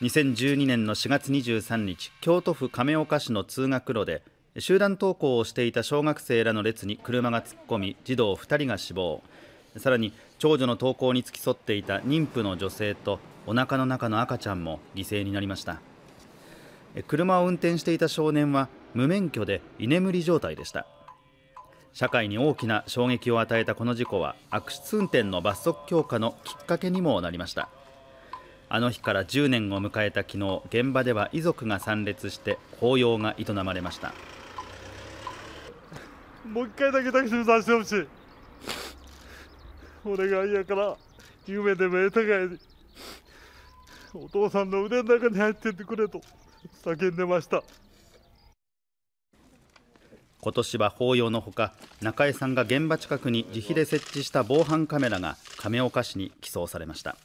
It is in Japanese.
2012年の4月23日京都府亀岡市の通学路で集団登校をしていた小学生らの列に車が突っ込み児童2人が死亡さらに長女の登校に付き添っていた妊婦の女性とおなかの中の赤ちゃんも犠牲になりました車を運転していた少年は無免許で居眠り状態でした社会に大きな衝撃を与えたこの事故は悪質運転の罰則強化のきっかけにもなりましたあの日から10年を迎えた昨日現場では遺族が参列して法要が営まれましたもう一回だけタクシーさせてほしい俺が嫌から夢でも得たがいお父さんの腕の中に入っててくれと叫んでました今年は法要のほか中江さんが現場近くに自費で設置した防犯カメラが亀岡市に寄贈されました